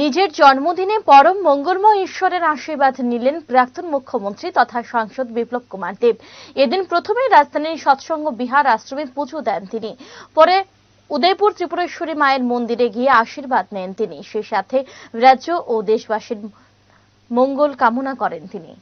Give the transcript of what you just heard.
নিজের জন্মদিনে পরম মঙ্গলময় ঈশ্বরের আশীর্বাদ নিলেন প্রাক্তন মুখ্যমন্ত্রী তথা সাংসদ বিপ্লব কুমার দেব এদিন প্রথমে রাজধানীর সৎসঙ্গ বিহার আশ্রমে পুজো দেন তিনি পরে উদয়পুর ত্রিপুরেশ্বরী মায়ের মন্দিরে গিয়ে আশীর্বাদ নেন তিনি সেই সাথে রাজ্য ও দেশবাসীর মঙ্গল কামনা করেন তিনি